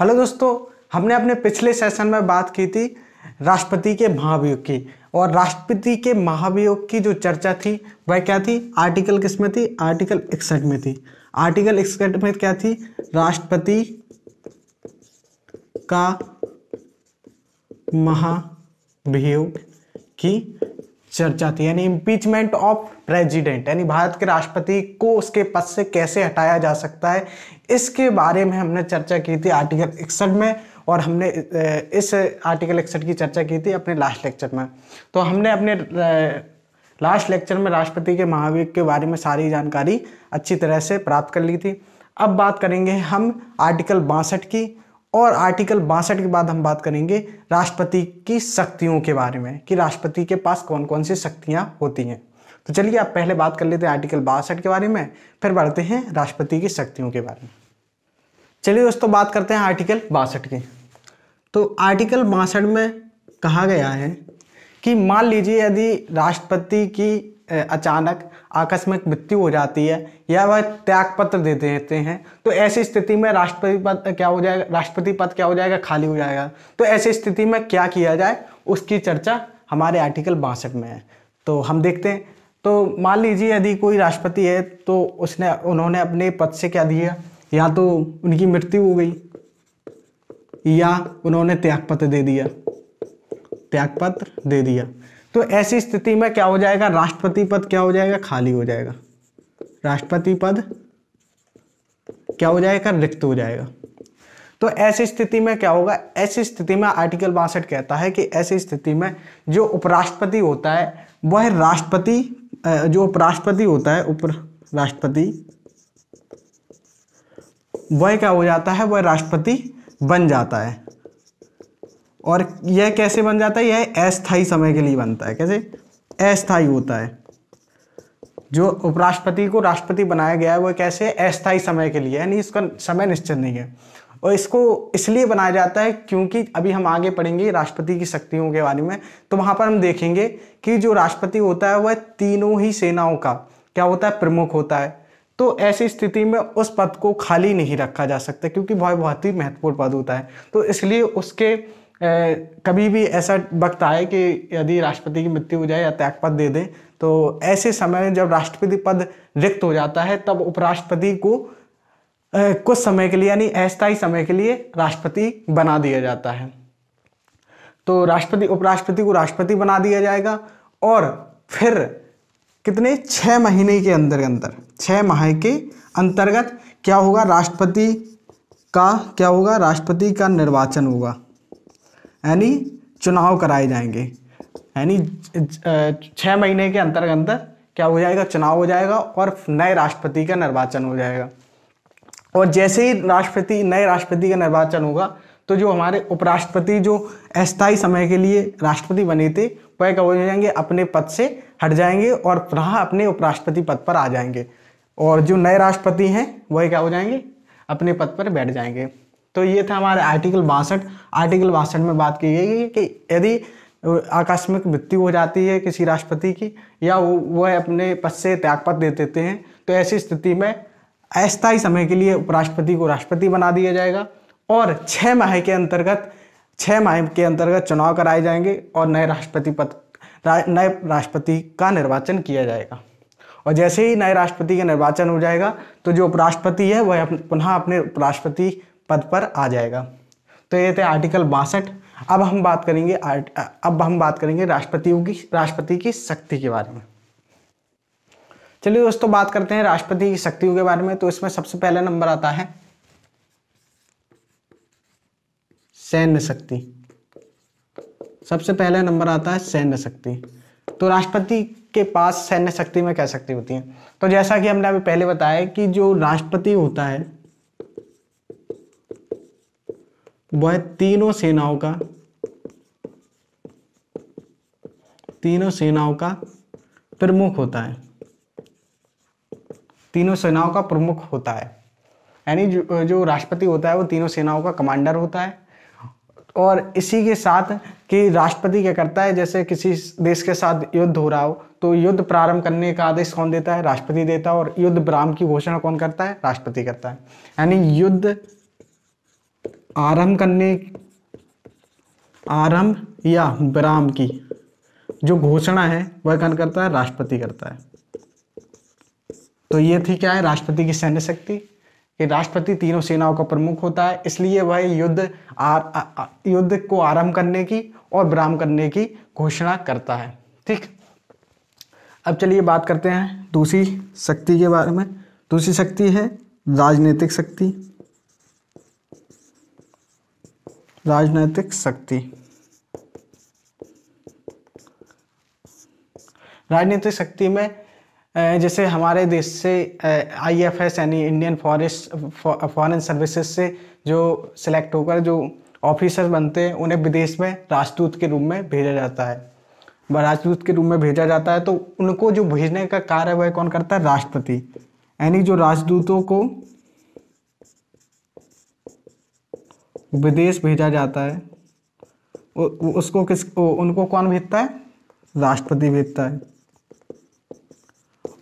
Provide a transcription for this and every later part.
hello दोस्तों हमने अपने पिछले सेशन में बात की थी राष्ट्रपति के महाभियोग की और राष्ट्रपति के महाभियोग की जो चर्चा थी वह क्या थी आर्टिकल किस में थी आर्टिकल इकसठ में थी आर्टिकल इकसठ में क्या थी राष्ट्रपति का महाभियोग की चर्चा थी यानी इम्पीचमेंट ऑफ प्रेसिडेंट यानी भारत के राष्ट्रपति को उसके पद से कैसे हटाया जा सकता है इसके बारे में हमने चर्चा की थी आर्टिकल इकसठ में और हमने इस आर्टिकल इकसठ की चर्चा की थी अपने लास्ट लेक्चर में तो हमने अपने लास्ट लेक्चर में राष्ट्रपति के महाभियोग के बारे में सारी जानकारी अच्छी तरह से प्राप्त कर ली थी अब बात करेंगे हम आर्टिकल बासठ की और आर्टिकल बासठ के बाद हम बात करेंगे राष्ट्रपति की शक्तियों के बारे में कि राष्ट्रपति के पास कौन कौन सी शक्तियाँ होती हैं तो चलिए आप पहले बात कर लेते हैं आर्टिकल बासठ के बारे में फिर बढ़ते हैं राष्ट्रपति की शक्तियों के बारे में चलिए दोस्तों बात करते हैं आर्टिकल बासठ की तो आर्टिकल बासठ में कहा गया है कि मान लीजिए यदि राष्ट्रपति की अचानक आकस्मिक मृत्यु हो जाती है या वह त्याग पत्र दे देते हैं तो ऐसी स्थिति में राष्ट्रपति पद क्या हो जाएगा राष्ट्रपति पद क्या हो जाएगा खाली हो जाएगा तो ऐसी स्थिति में क्या किया जाए उसकी चर्चा हमारे आर्टिकल बासठ में है तो हम देखते हैं तो मान लीजिए यदि कोई राष्ट्रपति है तो उसने उन्होंने अपने पद से क्या दिया या तो उनकी मृत्यु हो गई या उन्होंने त्यागपत्र दे दिया त्यागपत्र दे दिया तो ऐसी स्थिति में क्या हो जाएगा राष्ट्रपति पद क्या हो जाएगा खाली हो जाएगा राष्ट्रपति पद क्या हो जाएगा रिक्त हो जाएगा तो ऐसी स्थिति में क्या होगा ऐसी स्थिति में आर्टिकल बासठ कहता है कि ऐसी स्थिति में जो उपराष्ट्रपति होता है वह राष्ट्रपति जो उपराष्ट्रपति होता है उपराष्ट्रपति वह क्या हो जाता है वह राष्ट्रपति बन जाता है और यह कैसे बन जाता है यह अस्थायी समय के लिए बनता है कैसे अस्थायी होता है जो उपराष्ट्रपति को राष्ट्रपति बनाया गया है वह कैसे अस्थायी समय के लिए यानी इसका समय निश्चित नहीं है और इसको इसलिए बनाया जाता है क्योंकि अभी हम आगे पढ़ेंगे राष्ट्रपति की शक्तियों के बारे में तो वहां पर हम देखेंगे कि जो राष्ट्रपति होता है वह तीनों ही सेनाओं का क्या होता है प्रमुख होता है तो ऐसी स्थिति में उस पद को खाली नहीं रखा जा सकता क्योंकि वह बहुत ही महत्वपूर्ण पद होता है तो इसलिए उसके ए, कभी भी ऐसा वक्त आए कि यदि राष्ट्रपति की मृत्यु हो जाए या त्याग पद दे दें तो ऐसे समय जब राष्ट्रपति पद रिक्त हो जाता है तब उपराष्ट्रपति को कुछ समय के लिए यानी अस्थायी समय के लिए राष्ट्रपति बना दिया जाता है तो राष्ट्रपति उपराष्ट्रपति को राष्ट्रपति बना दिया जाएगा और फिर कितने छः महीने के अंदर अंदर छः माह के अंतर्गत क्या होगा राष्ट्रपति का क्या होगा राष्ट्रपति का निर्वाचन होगा यानी चुनाव कराए जाएंगे यानी छः महीने के अंतर्गत अंतर क्या हो जाएगा चुनाव हो जाएगा और नए राष्ट्रपति का निर्वाचन हो जाएगा और जैसे ही राष्ट्रपति नए राष्ट्रपति का निर्वाचन होगा तो जो हमारे उपराष्ट्रपति जो अस्थायी समय के लिए राष्ट्रपति बने थे वह कब हो जाएंगे अपने पद से हट जाएंगे और पुनः अपने उपराष्ट्रपति पद पर आ जाएंगे और जो नए राष्ट्रपति हैं वह क्या हो जाएंगे अपने पद पर बैठ जाएंगे तो ये था हमारे आर्टिकल बासठ आर्टिकल बासठ में बात की गई कि यदि आकस्मिक मृत्यु हो जाती है किसी राष्ट्रपति की या वह अपने पद से त्यागपत्र दे देते हैं तो ऐसी स्थिति में अस्थायी समय के लिए उपराष्ट्रपति को राष्ट्रपति बना दिया जाएगा और छः माह के अंतर्गत छः माह के अंतर्गत चुनाव कराए जाएंगे और नए राष्ट्रपति पद नए राष्ट्रपति का निर्वाचन किया जाएगा और जैसे ही नए राष्ट्रपति का निर्वाचन हो जाएगा तो जो उपराष्ट्रपति है वह पुनः अपने उपराष्ट्रपति पद पर आ जाएगा तो ये थे आर्टिकल बासठ अब हम बात करेंगे अब हम बात करेंगे राष्ट्रपतियों की राष्ट्रपति की शक्ति के बारे में चलिए दोस्तों बात करते हैं राष्ट्रपति की शक्तियों के बारे में तो इसमें सबसे पहला नंबर आता है सैन्य शक्ति सबसे पहला नंबर आता है सैन्य शक्ति तो राष्ट्रपति के पास सैन्य शक्ति में क्या शक्ति होती है तो जैसा कि हमने अभी पहले बताया कि जो राष्ट्रपति होता है वह तीनों सेनाओं का तीनों सेनाओं का प्रमुख होता है तीनों सेनाओं का प्रमुख होता है यानी जो जो राष्ट्रपति होता है वो तीनों सेनाओं का कमांडर होता है और इसी के साथ कि राष्ट्रपति क्या करता है जैसे किसी देश के साथ युद्ध हो रहा हो तो युद्ध प्रारंभ करने का आदेश कौन देता है राष्ट्रपति देता है और युद्ध प्रारंभ की घोषणा कौन करता है राष्ट्रपति करता है यानी युद्ध आरंभ करने आरंभ या विराम की जो घोषणा है वह कौन करता है राष्ट्रपति करता है तो ये थी क्या है राष्ट्रपति की सैन्य शक्ति कि राष्ट्रपति तीनों सेनाओं का प्रमुख होता है इसलिए वह युद्ध युद्ध को आरंभ करने की और विराम करने की घोषणा करता है ठीक अब चलिए बात करते हैं दूसरी शक्ति के बारे में दूसरी शक्ति है राजनीतिक शक्ति राजनीतिक शक्ति राजनीतिक शक्ति में जैसे हमारे देश से आई एफ एस यानी इंडियन फॉरेस्ट फॉरेन सर्विसेज से जो सिलेक्ट होकर जो ऑफिसर बनते हैं उन्हें विदेश में राजदूत के रूप में भेजा जाता है राजदूत के रूप में भेजा जाता है तो उनको जो भेजने का कार्य वह कौन करता है राष्ट्रपति यानी जो राजदूतों को विदेश भेजा जाता है उ, उसको किस उनको कौन भेजता है राष्ट्रपति भेजता है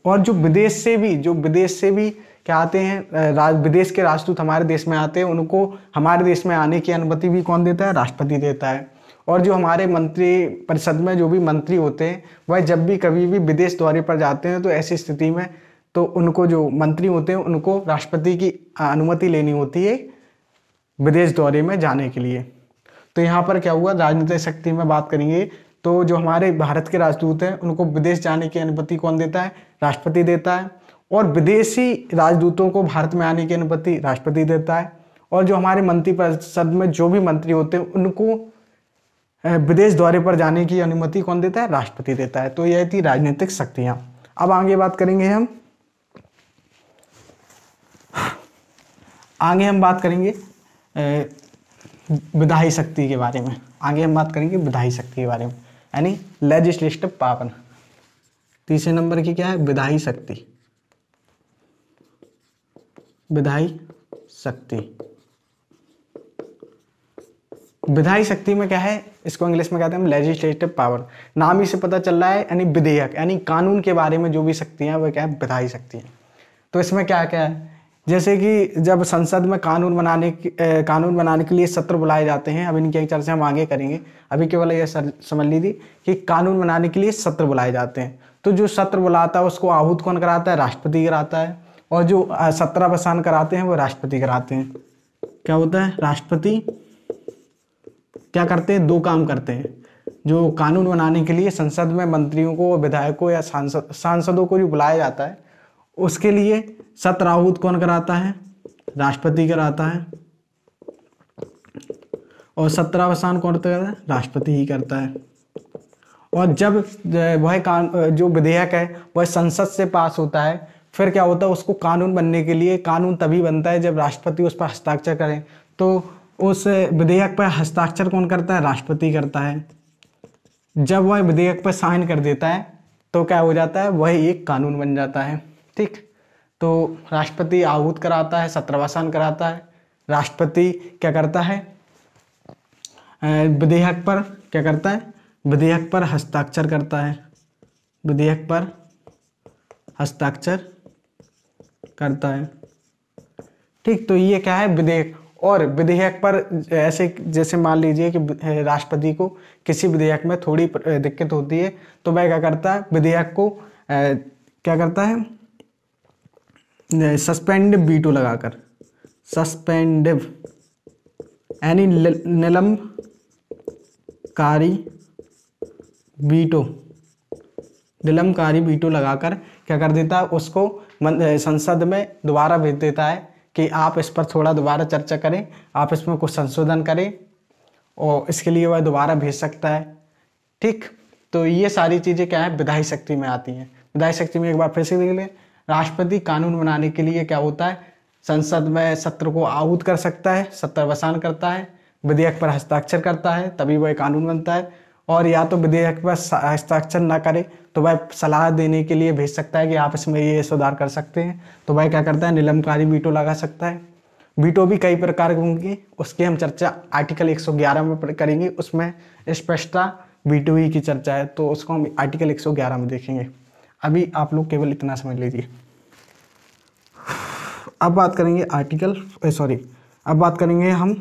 और जो विदेश से भी जो विदेश से भी क्या आते हैं राज विदेश के राजदूत हमारे देश में आते हैं उनको हमारे देश में आने की अनुमति भी कौन देता है राष्ट्रपति देता है और जो हमारे मंत्री परिषद में जो भी मंत्री होते हैं वह जब भी कभी भी विदेश दौरे पर जाते हैं तो ऐसी स्थिति में तो उनको जो मंत्री होते हैं उनको राष्ट्रपति की अनुमति लेनी होती है विदेश दौरे में जाने के लिए तो यहाँ पर क्या हुआ राजनीतिक शक्ति में बात करेंगे तो जो हमारे भारत के राजदूत हैं उनको विदेश जाने की अनुमति कौन देता है राष्ट्रपति देता है और विदेशी राजदूतों को भारत में आने की अनुमति राष्ट्रपति देता है और जो हमारे मंत्रिपरिषद में जो भी मंत्री होते हैं उनको विदेश दौरे पर जाने की अनुमति कौन देता है राष्ट्रपति देता है तो यह थी राजनीतिक शक्तियाँ अब आगे बात करेंगे हम आगे हम बात करेंगे विधायी शक्ति के बारे में आगे हम बात करेंगे विधायी शक्ति के बारे में यानी लेजिस्लेटिव पावर तीसरे नंबर की क्या है विधायी शक्ति विधायी शक्ति विधायी शक्ति में क्या है इसको इंग्लिश में कहते हैं हम लेजिस्लेटिव पावर नाम ही से पता चल रहा है यानी विधेयक यानी कानून के बारे में जो भी शक्तियां वह क्या है विधायी शक्ति है तो इसमें क्या क्या है जैसे कि जब संसद में कानून बनाने कानून बनाने के लिए सत्र बुलाए जाते हैं अब इनकी चर्चा हम आगे करेंगे अभी केवल यह समझ लीजिए कि कानून बनाने के लिए सत्र बुलाए जाते हैं तो जो सत्र बुलाता है उसको आहूत कौन कराता है राष्ट्रपति कराता है और जो सत्रावसान कराते हैं वो राष्ट्रपति कराते हैं क्या होता है राष्ट्रपति क्या करते हैं दो काम करते हैं जो कानून बनाने के लिए संसद में मंत्रियों को विधायकों या सांसद सांसदों को जो बुलाया जाता है उसके लिए सतराहुत कौन कराता है राष्ट्रपति कराता है और सत्रावसान कौन करता है राष्ट्रपति ही करता है और जब वह कान जो विधेयक है वह संसद से पास होता है फिर क्या होता है उसको कानून बनने के लिए कानून तभी बनता है जब राष्ट्रपति उस पर हस्ताक्षर करें तो उस विधेयक पर हस्ताक्षर कौन करता है राष्ट्रपति करता है जब वह विधेयक पर साइन कर देता है तो क्या हो जाता है वह एक कानून बन जाता है ठीक तो राष्ट्रपति आहूत कराता है सत्रवासन कराता है राष्ट्रपति क्या करता है विधेयक पर क्या करता है विधेयक पर हस्ताक्षर करता है विधेयक पर हस्ताक्षर करता है ठीक तो ये क्या है विधेयक और विधेयक पर ऐसे जैसे मान लीजिए कि राष्ट्रपति को किसी विधेयक में थोड़ी दिक्कत होती है तो वह क्या करता है विधेयक को क्या करता है सस्पेंड बी टू लगाकर सस्पेंडिव एनी निलंबकारी बीटो निलंबकारी टू लगाकर क्या कर देता है उसको संसद में दोबारा भेज देता है कि आप इस पर थोड़ा दोबारा चर्चा करें आप इसमें कुछ संशोधन करें और इसके लिए वह दोबारा भेज सकता है ठीक तो ये सारी चीज़ें क्या है विधायी शक्ति में आती हैं विधायी शक्ति में एक बार फिर से देख लें राष्ट्रपति कानून बनाने के लिए क्या होता है संसद में सत्र को आहूत कर सकता है सत्र वसान करता है विधेयक पर हस्ताक्षर करता है तभी वह कानून बनता है और या तो विधेयक पर हस्ताक्षर ना करे तो वह सलाह देने के लिए भेज सकता है कि आप इसमें ये सुधार कर सकते हैं तो वह क्या करता है निलंबकारी वीटो लगा सकता है वीटो भी कई प्रकार के होंगे उसकी हम चर्चा आर्टिकल 111 में करेंगे उसमें स्पष्टता वीटो ही की चर्चा है तो उसको हम आर्टिकल 111 में देखेंगे अभी आप लोग केवल इतना समझ लीजिए अब बात करेंगे आर्टिकल सॉरी अब बात करेंगे हम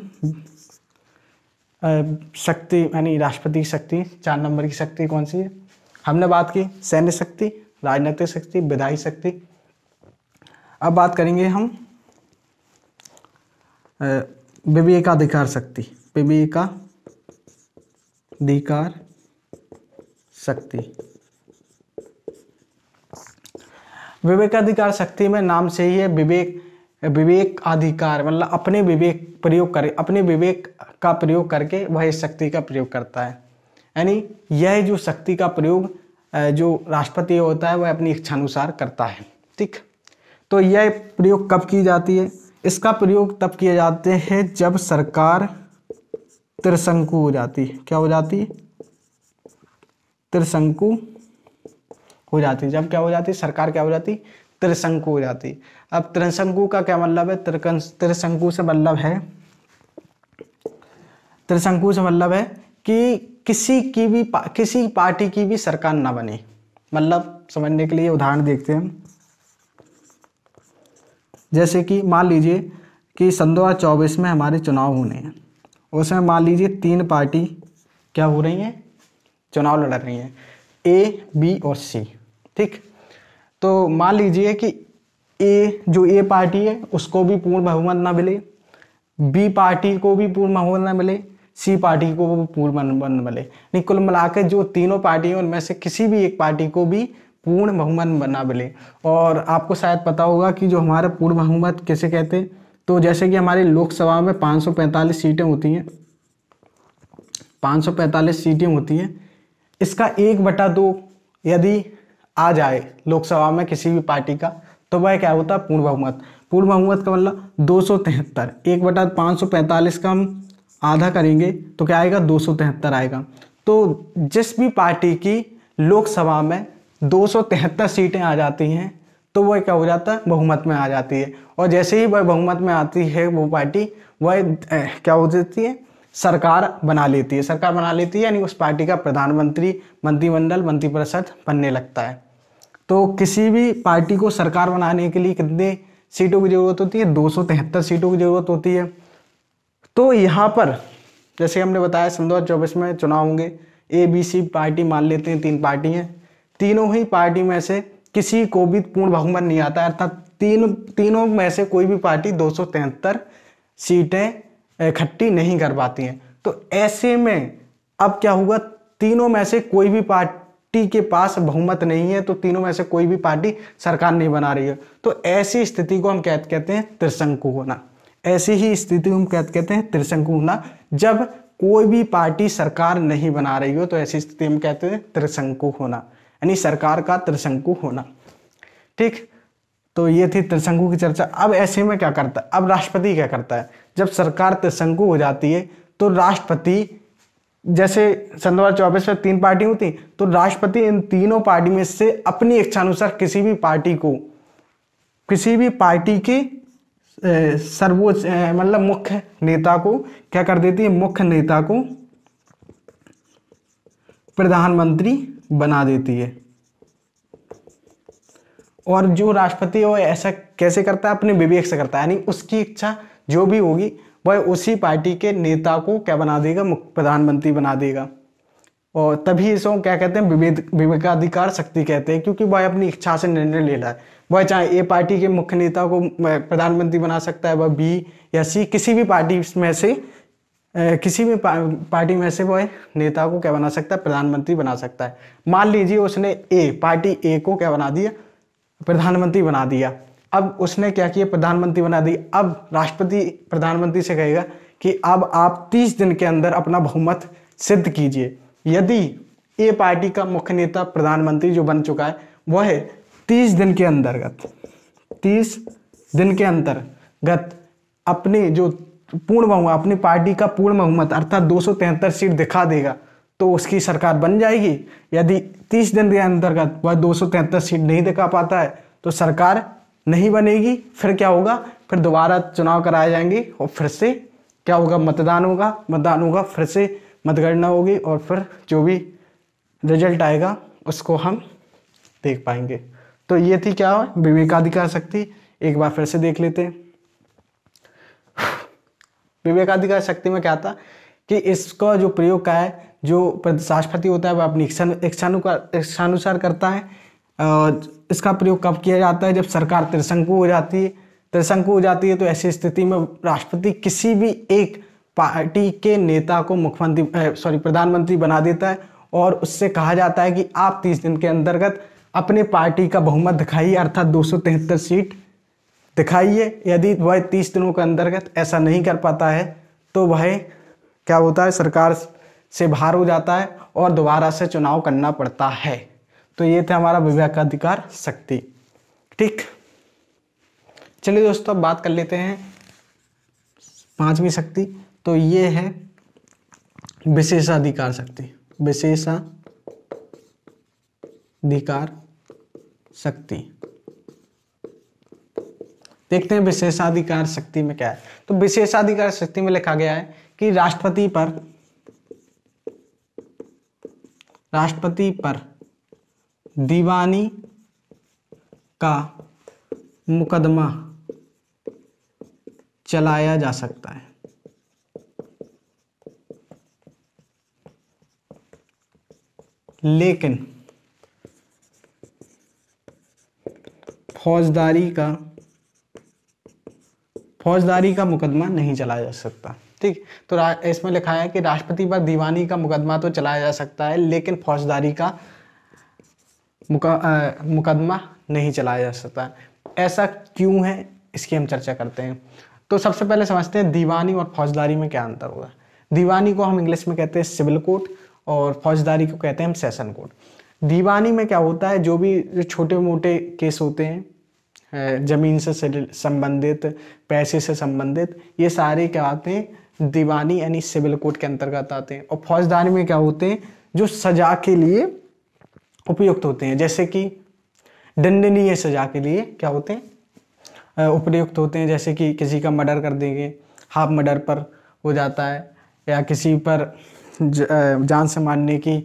शक्ति यानी राष्ट्रपति की शक्ति चार नंबर की शक्ति कौन सी है हमने बात की सैन्य शक्ति राजनीतिक शक्ति विधायी शक्ति अब बात करेंगे हम विवेकाधिकार शक्ति विवेकाधिकार शक्ति विवेकाधिकार शक्ति में नाम से ही है विवेक विवेक अधिकार मतलब अपने विवेक प्रयोग करे अपने विवेक का प्रयोग करके वह इस शक्ति का प्रयोग करता है यानी यह जो शक्ति का प्रयोग जो राष्ट्रपति होता है वह अपनी इच्छानुसार करता है ठीक तो यह प्रयोग कब की जाती है इसका प्रयोग तब किए जाते हैं जब सरकार त्रिशंकु हो जाती है क्या हो जाती है त्रिशंकु हो जाती जब क्या हो जाती सरकार क्या हो जाती त्रिशंकु हो जाती अब त्रिशंकु का क्या मतलब है त्रिशंकु से मतलब है त्रिशंकु से मतलब है कि किसी की भी पा, किसी पार्टी की भी सरकार ना बने मतलब समझने के लिए उदाहरण देखते हैं जैसे कि मान लीजिए कि सन दो में हमारे चुनाव होने हैं उसमें मान लीजिए तीन पार्टी क्या हो रही हैं चुनाव लड़ रही हैं ए बी और सी ठीक तो मान लीजिए कि ए जो ए पार्टी है उसको भी पूर्ण बहुमत ना मिले बी पार्टी को भी पूर्ण बहुमत ना मिले सी पार्टी को भी पूर्ण बहुमत मिले नहीं कुल मिलाकर जो तीनों पार्टी उनमें से किसी भी एक पार्टी को भी पूर्ण बहुमत ना मिले और आपको शायद पता होगा कि जो हमारा पूर्ण बहुमत कैसे कहते हैं तो जैसे कि हमारे लोकसभा में 545 सीटें होती हैं 545 सीटें होती हैं इसका एक बटा दो यदि आ जाए लोकसभा में किसी भी पार्टी का तो वह क्या होता है पूर्ण बहुमत पूर्ण बहुमत का मतलब दो सौ तिहत्तर एक बटा पाँच सौ पैंतालीस का हम आधा करेंगे तो क्या आएगा दो सौ तिहत्तर आएगा तो जिस भी पार्टी की लोकसभा में दो सौ तिहत्तर सीटें आ जाती हैं तो वह क्या हो जाता है बहुमत में आ जाती है और जैसे ही वह बहुमत में आती है वो पार्टी वह क्या हो जाती है सरकार बना लेती है सरकार बना लेती है यानी उस पार्टी का प्रधानमंत्री मंत्रिमंडल मंत्रिपरिषद बनने लगता है तो किसी भी पार्टी को सरकार बनाने के लिए कितने सीटों की ज़रूरत होती है दो सीटों की ज़रूरत होती है तो यहाँ पर जैसे हमने बताया सन दो में चुनाव होंगे ए बी सी पार्टी मान लेते हैं तीन पार्टी हैं तीनों ही पार्टी में से किसी को भी पूर्ण बहुमत नहीं आता अर्थात तीन तीनों में से कोई भी पार्टी दो सीटें इकट्ठी नहीं कर पाती हैं तो ऐसे में अब क्या हुआ तीनों में से कोई भी पार्टी के पास बहुमत नहीं है तो तीनों में से कोई भी पार्टी सरकार नहीं बना रही है तो ऐसी स्थिति को हम कहते कहते हैं त्रिशंकु होना ऐसी ही स्थिति को हम कहते कहते हैं त्रिशंकु होना जब कोई भी पार्टी सरकार नहीं बना रही हो तो ऐसी स्थिति हम कहते हैं त्रिशंकु होना यानी सरकार का त्रिशंकु होना ठीक तो ये थी त्रिशंकु की चर्चा अब ऐसे में क्या करता है अब राष्ट्रपति क्या करता है जब सरकार त्रिशंकु हो जाती है तो राष्ट्रपति जैसे सन दो चौबीस में तीन पार्टी होती तो राष्ट्रपति इन तीनों पार्टी में से अपनी इच्छानुसार किसी भी पार्टी को किसी भी पार्टी के सर्वोच्च मतलब मुख्य नेता को क्या कर देती है मुख्य नेता को प्रधानमंत्री बना देती है और जो राष्ट्रपति है वो ऐसा कैसे करता है अपने विवेक से करता है यानी उसकी इच्छा जो भी होगी वह उसी पार्टी के नेता को क्या बना देगा प्रधानमंत्री बना देगा और तभी इसको क्या कहते हैं विवेद विवेकाधिकार शक्ति कहते हैं क्योंकि वह अपनी इच्छा से निर्णय ले रहा है वह चाहे ए पार्टी के मुख्य नेता को प्रधानमंत्री बना सकता है वह बी या सी किसी भी पार्टी में से किसी भी पार्टी में से वह नेता को क्या बना सकता है प्रधानमंत्री बना सकता है मान लीजिए उसने ए पार्टी ए को क्या बना दिया प्रधानमंत्री बना दिया अब उसने क्या किया प्रधानमंत्री बना दी अब राष्ट्रपति प्रधानमंत्री से कहेगा कि अब आप 30 दिन के अंदर अपना बहुमत सिद्ध कीजिए यदि ए पार्टी का मुख्य नेता प्रधानमंत्री जो बन चुका है वह है तीस दिन के अंतर्गत तीस दिन के अंतर्गत अपने जो पूर्ण बहुमत अपनी पार्टी का पूर्ण बहुमत अर्थात दो सीट दिखा देगा तो उसकी सरकार बन जाएगी यदि तीस दिन के अंतर्गत वह दो सीट नहीं दिखा पाता है तो सरकार नहीं बनेगी फिर क्या होगा फिर दोबारा चुनाव कराए जाएंगे और फिर से क्या होगा मतदान होगा मतदान होगा फिर से मतगणना होगी और फिर जो भी रिजल्ट आएगा उसको हम देख पाएंगे तो ये थी क्या विवेकाधिकार शक्ति एक बार फिर से देख लेते हैं विवेकाधिकार शक्ति में क्या था कि इसका जो प्रयोग का है जो राष्ट्रपति होता है वह अपनी इच्छानुसार करता है इसका प्रयोग कब किया जाता है जब सरकार त्रिशंकु हो जाती है त्रिशंकु हो जाती है तो ऐसी स्थिति में राष्ट्रपति किसी भी एक पार्टी के नेता को मुख्यमंत्री सॉरी प्रधानमंत्री बना देता है और उससे कहा जाता है कि आप तीस दिन के अंतर्गत अपने पार्टी का बहुमत दिखाइए अर्थात दो सीट दिखाइए यदि वह तीस दिनों के अंतर्गत ऐसा नहीं कर पाता है तो वह क्या होता है सरकार से बाहर हो जाता है और दोबारा से चुनाव करना पड़ता है तो ये था हमारा विवेकाधिकार शक्ति ठीक चलिए दोस्तों अब बात कर लेते हैं पांचवी शक्ति तो ये है विशेषाधिकार शक्ति विशेषाधिकार शक्ति देखते हैं विशेषाधिकार शक्ति में क्या है तो विशेषाधिकार शक्ति में लिखा गया है कि राष्ट्रपति पर राष्ट्रपति पर दीवानी का मुकदमा चलाया जा सकता है लेकिन फौजदारी का फौजदारी का मुकदमा नहीं चलाया जा सकता ठीक तो इसमें लिखा है कि राष्ट्रपति पर दीवानी का मुकदमा तो चलाया जा सकता है लेकिन फौजदारी का मुका, मुकदमा नहीं चलाया जा सकता ऐसा क्यों है इसकी हम चर्चा करते हैं तो सबसे पहले समझते हैं दीवानी और फौजदारी में क्या अंतर होगा दीवानी को हम इंग्लिश में कहते हैं सिविल कोर्ट और फौजदारी को कहते हैं हम सेशन कोर्ट दीवानी में क्या होता है जो भी जो छोटे मोटे केस होते हैं ज़मीन से संबंधित पैसे से संबंधित ये सारे क्या होते हैं दीवानी यानी सिविल कोड के अंतर्गत आते हैं और फौजदारी में क्या होते हैं जो सजा के लिए उपयुक्त होते हैं जैसे कि दंडनीय सजा के लिए क्या होते हैं उपयुक्त होते हैं जैसे कि किसी का मर्डर कर देंगे हाफ मर्डर पर हो जाता है या किसी पर जान से मारने की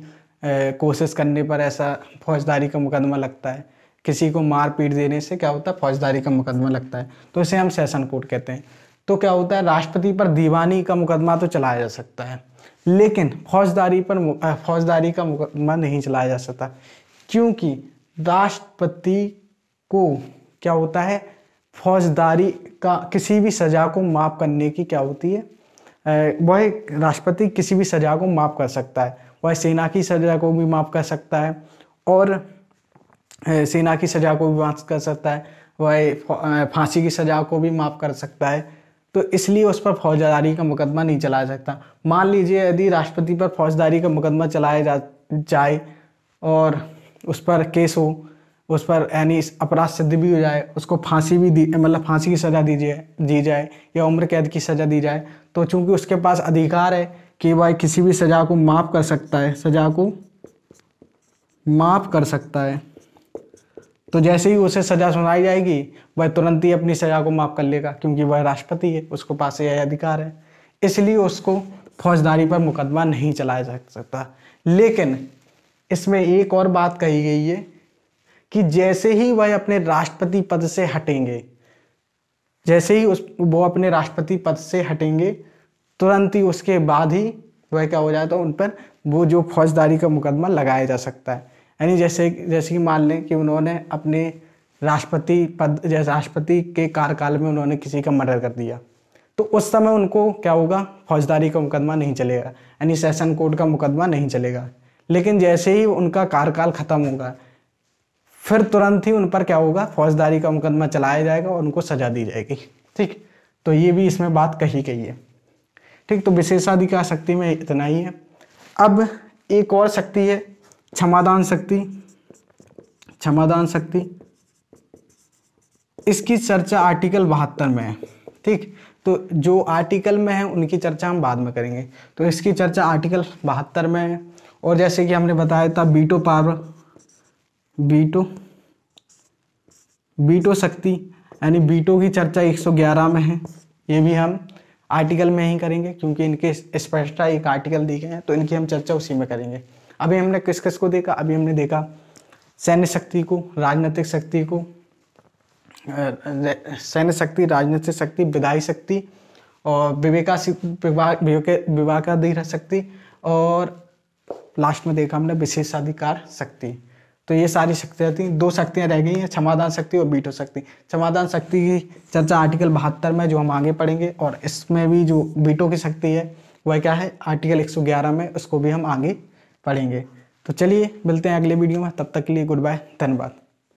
कोशिश करने पर ऐसा फौजदारी का मुकदमा लगता है किसी को मार पीट देने से क्या होता है फौजदारी का मुकदमा लगता है तो इसे हम सेशन कोर्ट कहते हैं तो क्या होता है राष्ट्रपति पर दीवानी का मुकदमा तो चलाया जा सकता है लेकिन फौजदारी पर फौजदारी का मुकदमा नहीं चलाया जा सकता क्योंकि राष्ट्रपति को क्या होता है फौजदारी का किसी भी सज़ा को माफ़ करने की क्या होती है वह राष्ट्रपति किसी भी सज़ा को माफ़ कर सकता है वह सेना की सज़ा को भी माफ़ कर सकता है और सेना की सज़ा को भी माफ़ कर सकता है वह फांसी की सज़ा को भी माफ़ कर सकता है तो इसलिए उस पर फौजदारी का मुकदमा नहीं चलाया सकता मान लीजिए यदि राष्ट्रपति पर फौजदारी का मुकदमा चलाया जा जाए और उस पर केस हो उस पर यानी अपराध सिद्ध भी हो जाए उसको फांसी भी दी मतलब फांसी की सज़ा दीजिए दी जाए या उम्र कैद की सज़ा दी जाए तो चूंकि उसके पास अधिकार है कि वह किसी भी सज़ा को माफ़ कर सकता है सज़ा को माफ़ कर सकता है तो जैसे ही उसे सजा सुनाई जाएगी वह तुरंत ही अपनी सजा को माफ कर लेगा क्योंकि वह राष्ट्रपति है उसको पास यह अधिकार है इसलिए उसको फौजदारी पर मुकदमा नहीं चलाया जा सकता लेकिन इसमें एक और बात कही गई है कि जैसे ही वह अपने राष्ट्रपति पद से हटेंगे जैसे ही उस वो अपने राष्ट्रपति पद से हटेंगे तुरंत ही उसके बाद ही वह क्या हो जाता है उन पर वो जो फौजदारी का मुकदमा लगाया जा सकता है यानी जैसे जैसे कि मान लें कि उन्होंने अपने राष्ट्रपति पद जैसे राष्ट्रपति के कार्यकाल में उन्होंने किसी का मर्डर कर दिया तो उस समय उनको क्या होगा फौजदारी का मुकदमा नहीं चलेगा यानी सेशन कोर्ट का मुकदमा नहीं चलेगा लेकिन जैसे ही उनका कार्यकाल ख़त्म होगा फिर तुरंत ही उन पर क्या होगा फौजदारी का मुकदमा चलाया जाएगा और उनको सजा दी जाएगी ठीक तो ये भी इसमें बात कही गई है ठीक तो विशेषाधिकार शक्ति में इतना ही है अब एक और शक्ति है क्षमादान शक्ति क्षमादान शक्ति इसकी चर्चा आर्टिकल बहत्तर में है ठीक तो जो आर्टिकल में है उनकी चर्चा हम बाद में करेंगे तो इसकी चर्चा आर्टिकल बहत्तर में है और जैसे कि हमने बताया था बीटो पावर बीटो बीटो शक्ति यानी बीटो की चर्चा 111 में है ये भी हम आर्टिकल में ही करेंगे क्योंकि इनके स्पष्टा एक आर्टिकल दी गए हैं तो इनकी हम चर्चा उसी में करेंगे अभी हमने किस किस को देखा अभी हमने देखा सैन्य शक्ति को राजनीतिक शक्ति को सैन्य शक्ति राजनीतिक शक्ति विदाई शक्ति और विवेका विवाकाधीन शक्ति और लास्ट में देखा हमने विशेषाधिकार शक्ति तो ये सारी शक्तियाँ थी दो शक्तियाँ रह गई हैं क्षमादान शक्ति और बीटो शक्ति क्षमादान शक्ति की चर्चा आर्टिकल बहत्तर में जो हम आगे पढ़ेंगे और इसमें भी जो बीटो की शक्ति है वह क्या है आर्टिकल 111 में उसको भी हम आगे पढ़ेंगे तो चलिए मिलते हैं अगले वीडियो में तब तक के लिए गुड बाय धन्यवाद